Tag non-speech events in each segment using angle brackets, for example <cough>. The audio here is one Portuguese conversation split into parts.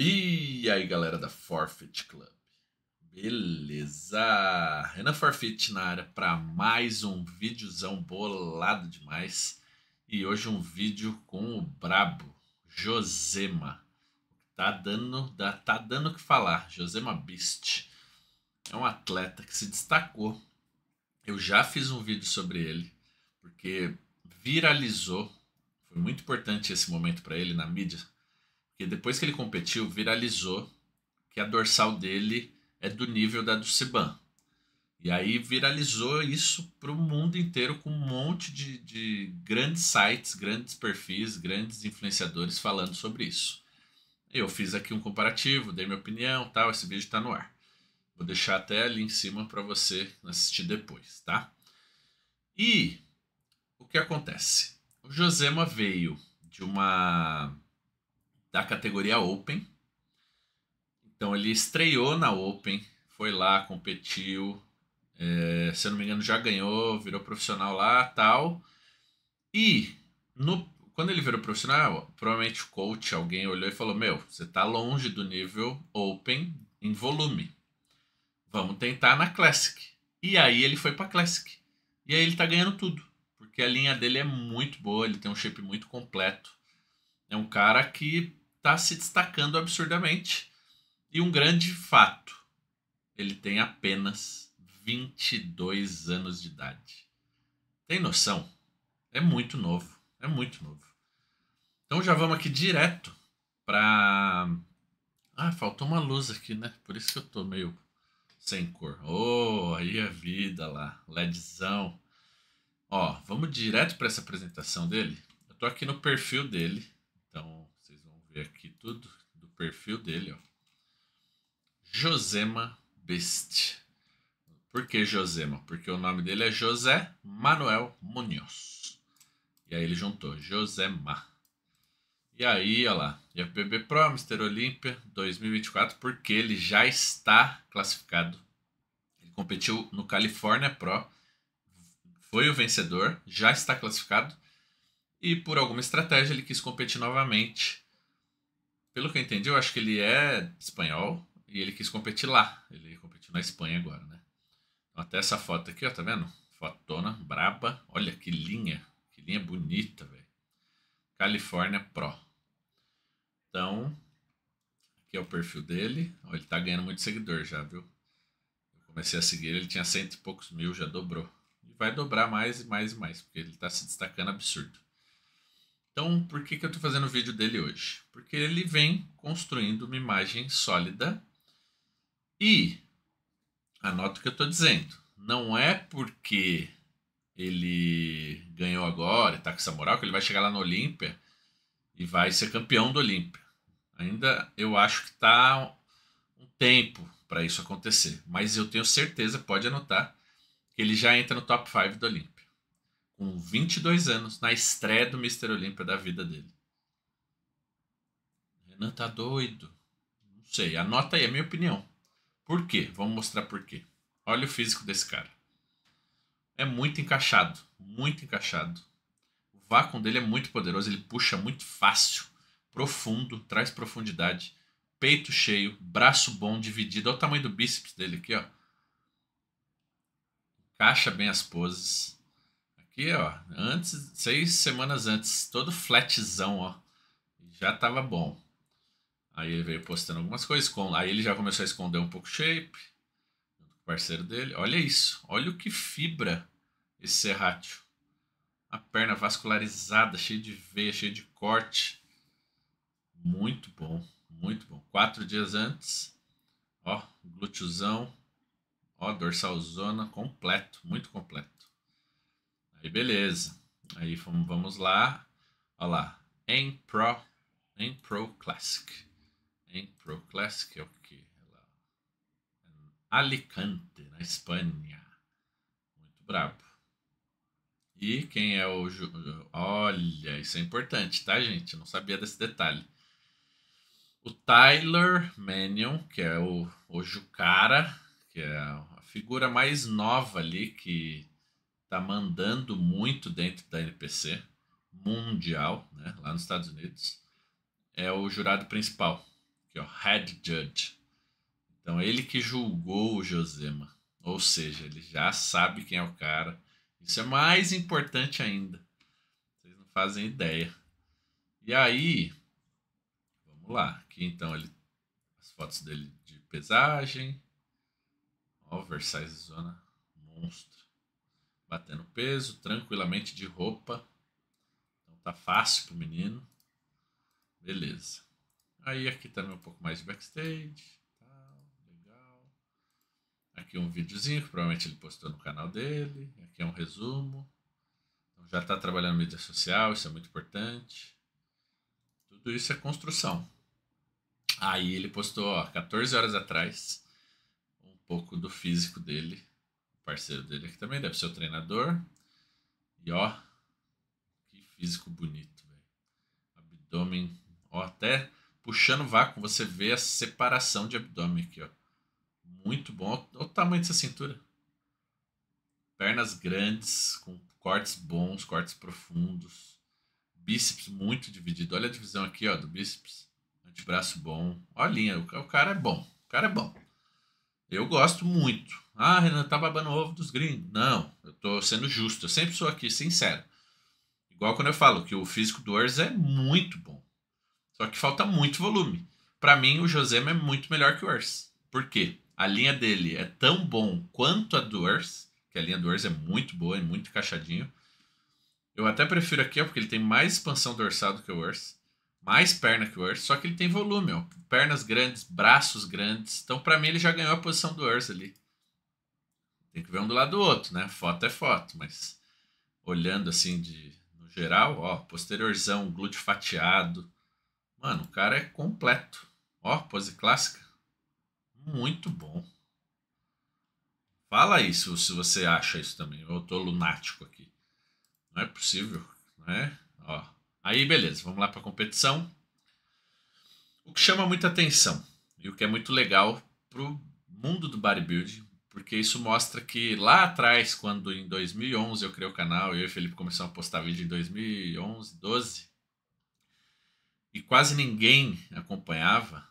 E aí, galera da Forfeit Club. Beleza? Renan Forfeit na área para mais um videozão bolado demais. E hoje um vídeo com o brabo, Josema. Tá dando, dá, tá dando o que falar. Josema Beast é um atleta que se destacou. Eu já fiz um vídeo sobre ele, porque viralizou. Foi muito importante esse momento para ele na mídia que depois que ele competiu, viralizou que a dorsal dele é do nível da do Siban. E aí viralizou isso para o mundo inteiro com um monte de, de grandes sites, grandes perfis, grandes influenciadores falando sobre isso. Eu fiz aqui um comparativo, dei minha opinião, tal. Esse vídeo está no ar. Vou deixar até ali em cima para você assistir depois, tá? E o que acontece? O Josema veio de uma da categoria Open. Então ele estreou na Open, foi lá, competiu, é, se eu não me engano já ganhou, virou profissional lá tal. E no, quando ele virou profissional, provavelmente o coach, alguém olhou e falou: Meu, você está longe do nível Open em volume. Vamos tentar na Classic. E aí ele foi para Classic. E aí ele está ganhando tudo, porque a linha dele é muito boa, ele tem um shape muito completo. É um cara que está se destacando absurdamente. E um grande fato: ele tem apenas 22 anos de idade. Tem noção? É muito novo. É muito novo. Então já vamos aqui direto para. Ah, faltou uma luz aqui, né? Por isso que eu tô meio sem cor. Oh, aí a é vida lá, LEDzão. Ó, vamos direto para essa apresentação dele. Eu tô aqui no perfil dele, então aqui tudo, do perfil dele, ó. Josema Best. Por que Josema? Porque o nome dele é José Manuel Munhoz. E aí ele juntou Josema. E aí, olha lá, IFBB Pro, Mister Olímpia 2024, porque ele já está classificado. Ele competiu no California Pro, foi o vencedor, já está classificado. E por alguma estratégia ele quis competir novamente pelo que eu entendi, eu acho que ele é espanhol e ele quis competir lá. Ele competiu na Espanha agora, né? Então, até essa foto aqui, ó, tá vendo? Fotona, braba. Olha que linha. Que linha bonita, velho. California Pro. Então, aqui é o perfil dele. Ó, ele tá ganhando muito seguidor já, viu? Eu comecei a seguir ele, ele tinha cento e poucos mil, já dobrou. E vai dobrar mais e mais e mais, porque ele tá se destacando absurdo. Então, por que, que eu estou fazendo o vídeo dele hoje? Porque ele vem construindo uma imagem sólida e, anota o que eu estou dizendo, não é porque ele ganhou agora, está com essa moral, que ele vai chegar lá no Olímpia e vai ser campeão do Olímpia. Ainda eu acho que está um tempo para isso acontecer, mas eu tenho certeza, pode anotar, que ele já entra no top 5 do Olímpia com 22 anos, na estreia do Mr. Olímpia da vida dele. Renan tá doido. Não sei, anota aí a é minha opinião. Por quê? Vamos mostrar por quê. Olha o físico desse cara. É muito encaixado, muito encaixado. O vácuo dele é muito poderoso, ele puxa muito fácil, profundo, traz profundidade, peito cheio, braço bom, dividido. Olha o tamanho do bíceps dele aqui, ó. Encaixa bem as poses Aqui, ó, antes, seis semanas antes, todo flatzão, ó. Já tava bom. Aí ele veio postando algumas coisas. Com, aí ele já começou a esconder um pouco o shape. o parceiro dele. Olha isso. Olha o que fibra esse serrátil. A perna vascularizada, cheia de veia, cheia de corte. Muito bom, muito bom. Quatro dias antes, ó, glúteozão, ó, dorsalzona, completo, muito completo. Aí beleza. Aí vamos lá. Olha lá. Em Pro, em Pro Classic. Em Pro Classic é o que? Alicante, na Espanha. Muito brabo. E quem é o. Ju... Olha, isso é importante, tá, gente? não sabia desse detalhe. O Tyler Mannion, que é o, o Jucara, que é a figura mais nova ali que está mandando muito dentro da NPC mundial, né, lá nos Estados Unidos, é o jurado principal, que é o head judge. Então ele que julgou o Josema, ou seja, ele já sabe quem é o cara. Isso é mais importante ainda. Vocês não fazem ideia. E aí, vamos lá. Aqui então ele as fotos dele de pesagem, oversize zona monstro batendo peso tranquilamente de roupa. Então tá fácil pro menino. Beleza. Aí aqui também um pouco mais de backstage. legal. Aqui um videozinho que provavelmente ele postou no canal dele. Aqui é um resumo. Então, já está trabalhando mídia social, isso é muito importante. Tudo isso é construção. Aí ele postou ó, 14 horas atrás um pouco do físico dele parceiro dele aqui também, deve ser o treinador. E ó, que físico bonito, velho. Abdômen, ó, até puxando o vácuo, você vê a separação de abdômen aqui, ó. Muito bom. Olha o tamanho dessa cintura. Pernas grandes, com cortes bons, cortes profundos. Bíceps muito dividido. Olha a divisão aqui, ó, do bíceps. Antebraço bom. Olha a linha, o cara é bom. O cara é bom. Eu gosto muito. Ah, Renan, tá babando o ovo dos gringos. Não, eu tô sendo justo. Eu sempre sou aqui sincero. Igual quando eu falo que o físico do Urs é muito bom. Só que falta muito volume. Para mim, o Josema é muito melhor que o Urs. Por quê? A linha dele é tão bom quanto a do Urs, que a linha do Urs é muito boa e é muito encaixadinho. Eu até prefiro aqui, ó, porque ele tem mais expansão dorsal do que o Urs mais perna que o Earth só que ele tem volume, ó. pernas grandes, braços grandes. Então, para mim, ele já ganhou a posição do Earth ali. Tem que ver um do lado do outro, né? Foto é foto, mas olhando assim de no geral, ó, posteriorzão, glúteo fatiado. Mano, o cara é completo. Ó, pose clássica. Muito bom. Fala aí se você acha isso também. Eu tô lunático aqui. Não é possível, né? Ó. Aí, beleza, vamos lá para a competição. O que chama muita atenção e o que é muito legal para o mundo do bodybuilding, porque isso mostra que lá atrás, quando em 2011 eu criei o canal, eu e o Felipe começamos a postar vídeo em 2011, 12, e quase ninguém acompanhava,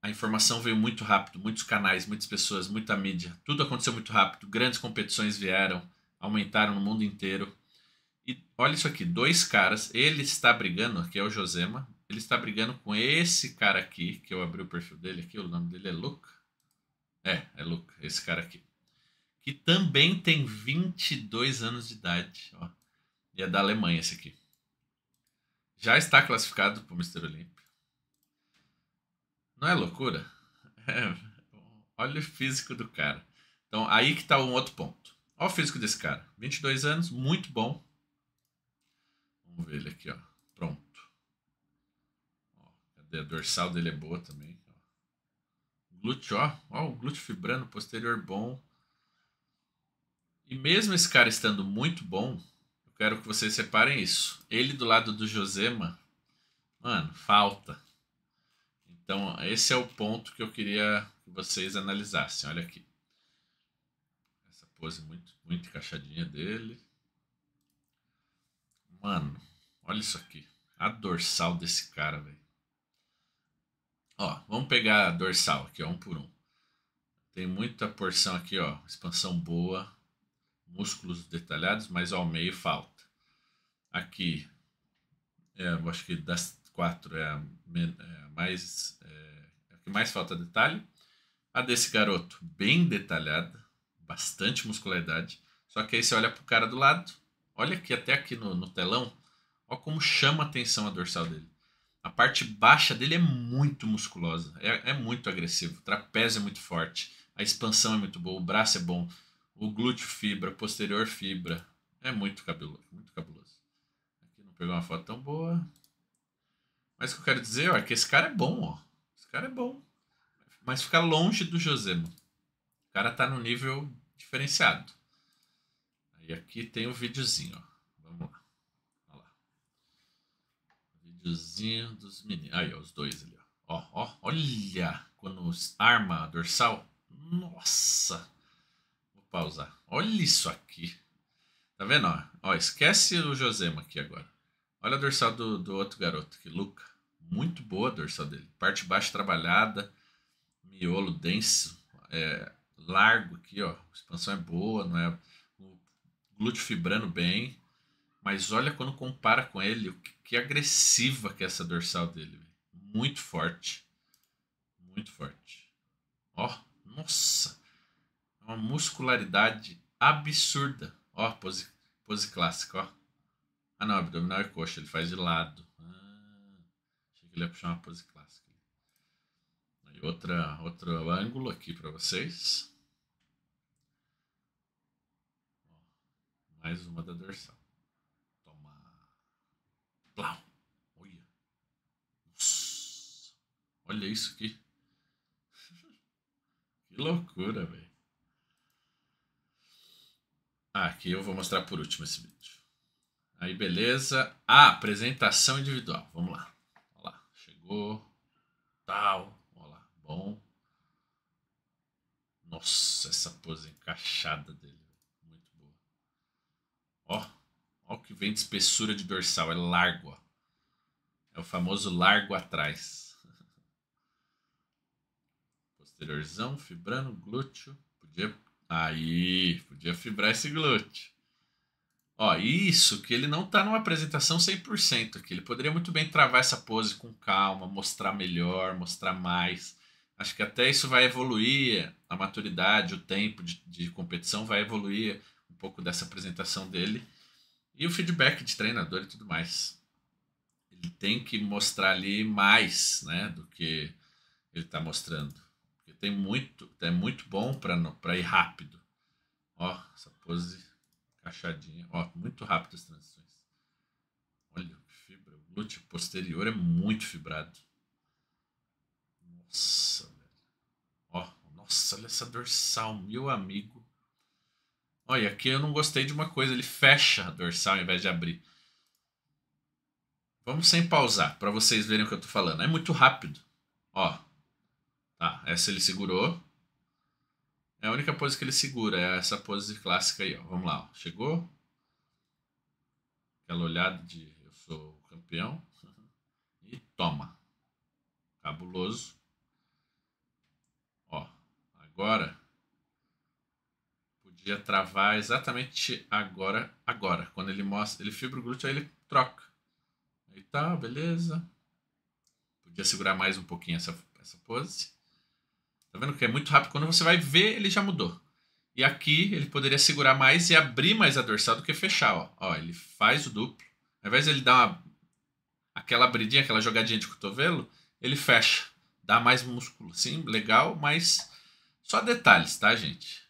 a informação veio muito rápido, muitos canais, muitas pessoas, muita mídia, tudo aconteceu muito rápido, grandes competições vieram, aumentaram no mundo inteiro e olha isso aqui, dois caras. Ele está brigando, que é o Josema. Ele está brigando com esse cara aqui, que eu abri o perfil dele aqui, o nome dele é Luca. É, é Luca, esse cara aqui. Que também tem 22 anos de idade. Ó. E é da Alemanha esse aqui. Já está classificado para o Mr. Olímpio. Não é loucura? <laughs> É. olha o físico do cara. Então, aí que está um outro ponto. Olha o físico desse cara. 22 anos, muito bom Vamos ver ele aqui, ó. Pronto. Ó, A dorsal dele é boa também. Ó. Glúteo, ó. ó. O glúteo fibrando, posterior bom. E mesmo esse cara estando muito bom, eu quero que vocês separem isso. Ele do lado do Josema, mano, falta. Então, esse é o ponto que eu queria que vocês analisassem. Olha aqui. Essa pose muito, muito encaixadinha dele. Mano, olha isso aqui. A dorsal desse cara, velho. Ó, vamos pegar a dorsal aqui, ó, um por um. Tem muita porção aqui, ó. Expansão boa. Músculos detalhados, mas ao meio falta. Aqui, é, eu acho que das quatro é a, é a mais. É, é, a que mais falta detalhe. A desse garoto, bem detalhada. Bastante muscularidade. Só que aí você olha pro cara do lado Olha aqui, até aqui no, no telão, olha como chama a atenção a dorsal dele. A parte baixa dele é muito musculosa, é, é, muito agressivo. O trapézio é muito forte, a expansão é muito boa, o braço é bom, o glúteo fibra, posterior fibra. É muito cabeludo, muito cabuloso. Aqui não pegou uma foto tão boa. Mas o que eu quero dizer ó, é que esse cara é bom, ó. Esse cara é bom. Mas fica longe do Josema. O cara tá no nível diferenciado. E aqui tem o um videozinho, ó. Vamos lá. Olha lá. Videozinho dos meninos. Aí, ó, os dois ali, ó. Ó, ó, olha quando arma a dorsal. Nossa! Vou pausar. Olha isso aqui. Tá vendo, ó? ó esquece o Josema aqui agora. Olha a dorsal do, do outro garoto, que Luca. Muito boa a dorsal dele. Parte baixa trabalhada, miolo denso, é, largo aqui, ó. A expansão é boa, não é fibrando bem. Mas olha quando compara com ele, que, que agressiva que é essa dorsal dele. Muito forte. Muito forte. Ó, nossa. É uma muscularidade absurda. Ó, pose, pose clássica, ó. Ah não, abdominal e coxa, ele faz de lado. Ah, achei que ele ia puxar uma pose clássica. Aí outra, outro ângulo aqui para vocês. Mais uma da dorsal. Toma. Plau. Olha. Nossa. Olha isso aqui. <laughs> que loucura, velho. Ah, aqui eu vou mostrar por último esse vídeo. Aí, beleza. Ah, apresentação individual. Vamos lá. Olha lá. Chegou. Tal. Olha lá. Bom. Nossa, essa pose encaixada dele. Olha o que vem de espessura de dorsal, é largo. Ó. É o famoso largo atrás. <laughs> Posteriorzão, fibrando, glúteo. Podia. Aí, podia fibrar esse glúteo. Ó, isso que ele não tá numa apresentação 100% aqui. Ele poderia muito bem travar essa pose com calma, mostrar melhor, mostrar mais. Acho que até isso vai evoluir, a maturidade, o tempo de, de competição vai evoluir um pouco dessa apresentação dele. E o feedback de treinador e tudo mais. Ele tem que mostrar ali mais né, do que ele está mostrando. Porque tem muito, é muito bom para ir rápido. Ó, essa pose encaixadinha. Ó, muito rápido as transições. Olha que fibra. O glúteo posterior é muito fibrado. Nossa, velho. Ó, nossa, olha essa dorsal, meu amigo. Olha, aqui eu não gostei de uma coisa, ele fecha a dorsal ao invés de abrir. Vamos sem pausar, para vocês verem o que eu estou falando. É muito rápido. Ó. Tá, essa ele segurou. É a única pose que ele segura, é essa pose clássica aí, ó. Vamos lá, ó. Chegou. Aquela olhada de eu sou campeão. <laughs> E toma. Cabuloso. Ó, agora podia travar exatamente agora, agora. Quando ele mostra, ele fibra o glúteo, aí ele troca. Aí tá, beleza. Podia segurar mais um pouquinho essa, essa pose. Tá vendo que é muito rápido. Quando você vai ver, ele já mudou. E aqui ele poderia segurar mais e abrir mais a dorsal do que fechar, ó. ó ele faz o duplo. Ao invés de ele dar uma, aquela abridinha, aquela jogadinha de cotovelo, ele fecha. Dá mais músculo. Sim, legal, mas só detalhes, tá, gente?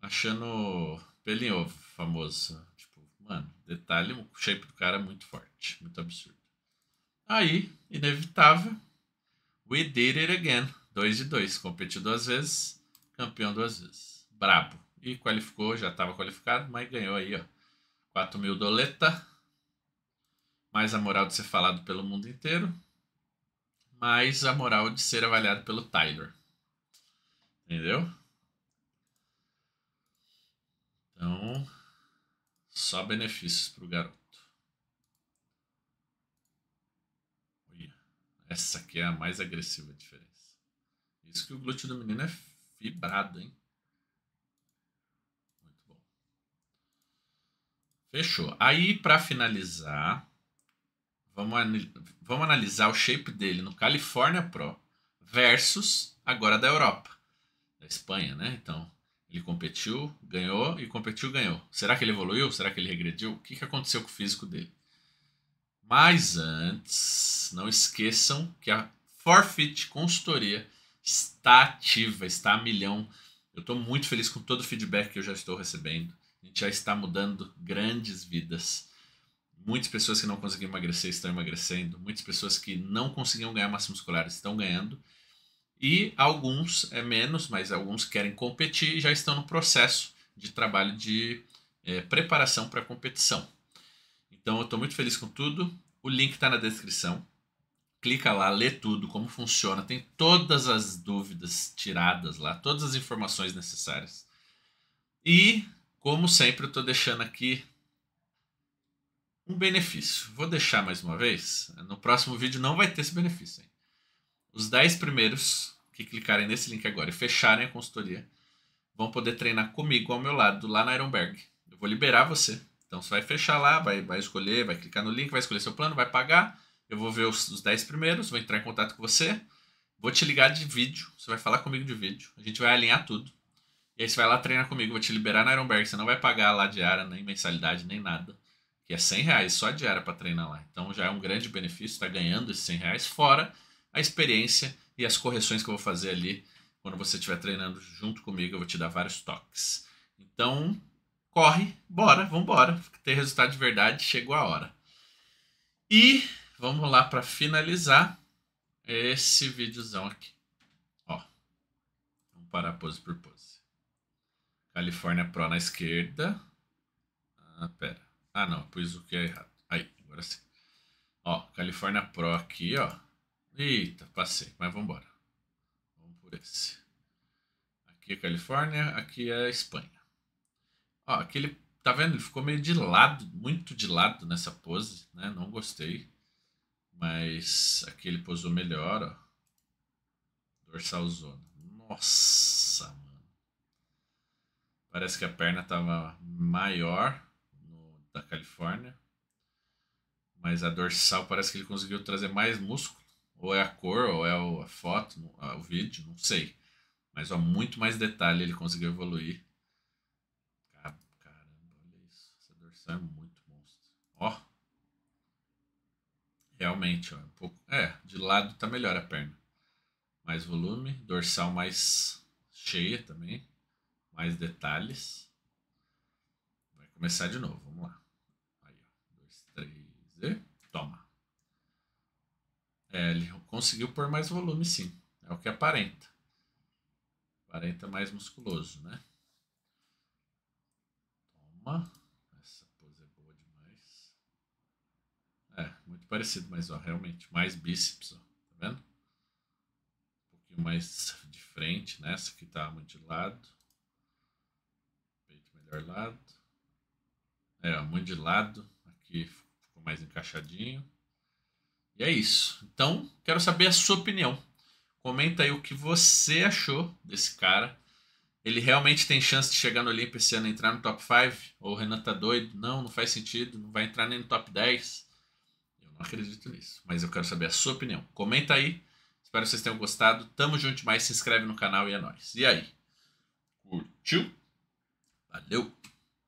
achando pele em ovo, famoso. Tipo, mano, detalhe, o shape do cara é muito forte, muito absurdo. Aí, inevitável, we did it again. 2 de 2, competiu duas vezes, campeão duas vezes. Brabo. E qualificou, já estava qualificado, mas ganhou aí, ó. 4 mil doleta. Mais a moral de ser falado pelo mundo inteiro. Mais a moral de ser avaliado pelo Tyler. Entendeu? Então, só benefícios para o garoto. Essa aqui é a mais agressiva diferença. Isso que o glúteo do menino é fibrado, hein? Muito bom. Fechou. Aí, para finalizar, vamos, vamos analisar o shape dele no California Pro versus agora da Europa. Da Espanha, né? Então, ele competiu, ganhou e competiu, ganhou. Será que ele evoluiu? Será que ele regrediu? O que, que aconteceu com o físico dele? Mas antes, não esqueçam que a Forfeit Consultoria está ativa, está a milhão. Eu estou muito feliz com todo o feedback que eu já estou recebendo. A gente já está mudando grandes vidas. Muitas pessoas que não conseguiam emagrecer estão emagrecendo. Muitas pessoas que não conseguiam ganhar massa muscular estão ganhando. E alguns é menos, mas alguns querem competir e já estão no processo de trabalho de é, preparação para a competição. Então eu estou muito feliz com tudo. O link está na descrição. Clica lá, lê tudo, como funciona. Tem todas as dúvidas tiradas lá, todas as informações necessárias. E, como sempre, eu estou deixando aqui um benefício. Vou deixar mais uma vez. No próximo vídeo não vai ter esse benefício. Hein? Os 10 primeiros que clicarem nesse link agora e fecharem a consultoria vão poder treinar comigo ao meu lado lá na Ironberg. Eu vou liberar você. Então você vai fechar lá, vai, vai escolher, vai clicar no link, vai escolher seu plano, vai pagar. Eu vou ver os, os 10 primeiros, vou entrar em contato com você. Vou te ligar de vídeo, você vai falar comigo de vídeo. A gente vai alinhar tudo. E aí você vai lá treinar comigo, vou te liberar na Ironberg. Você não vai pagar lá diária, nem mensalidade, nem nada. Que é 100 reais só diária para treinar lá. Então já é um grande benefício, está ganhando esses 100 reais. Fora a experiência e as correções que eu vou fazer ali quando você estiver treinando junto comigo, eu vou te dar vários toques. Então, corre, bora, vambora, ter resultado de verdade, chegou a hora. E vamos lá para finalizar esse videozão aqui. Ó, vamos parar pose por pose. Califórnia Pro na esquerda. Ah, pera. Ah, não, pus o que é errado. Aí, agora sim. Ó, Califórnia Pro aqui, ó. Eita, passei, mas vamos embora. Vamos por esse. Aqui é Califórnia, aqui é Espanha. Ó, aquele, tá vendo? Ele ficou meio de lado, muito de lado nessa pose, né? Não gostei. Mas aqui ele posou melhor, ó. Dorsalzona. Nossa, mano. Parece que a perna tava maior no, da Califórnia. Mas a dorsal parece que ele conseguiu trazer mais músculo. Ou é a cor, ou é a foto, o vídeo, não sei. Mas há muito mais detalhe ele conseguiu evoluir. Caramba, olha isso. Essa dorsal é muito monstro. Ó. Realmente, ó. Um pouco... É, de lado tá melhor a perna. Mais volume, dorsal mais cheia também. Mais detalhes. Vai começar de novo, vamos lá. Aí, ó. Um, dois, três e... Toma. É, ele conseguiu pôr mais volume, sim. É o que aparenta. Aparenta mais musculoso, né? Toma. Essa pose é boa demais. É, muito parecido, mas ó, realmente, mais bíceps, ó. Tá vendo? Um pouquinho mais de frente, né? Essa que tá muito de lado. Peito melhor lado. É, ó, muito de lado. Aqui ficou mais encaixadinho. E é isso. Então, quero saber a sua opinião. Comenta aí o que você achou desse cara. Ele realmente tem chance de chegar no Olympia esse ano e entrar no top 5? Ou o Renan tá doido? Não, não faz sentido, não vai entrar nem no top 10. Eu não acredito nisso, mas eu quero saber a sua opinião. Comenta aí. Espero que vocês tenham gostado. Tamo junto mais, se inscreve no canal e é nóis. E aí? Curtiu? Valeu!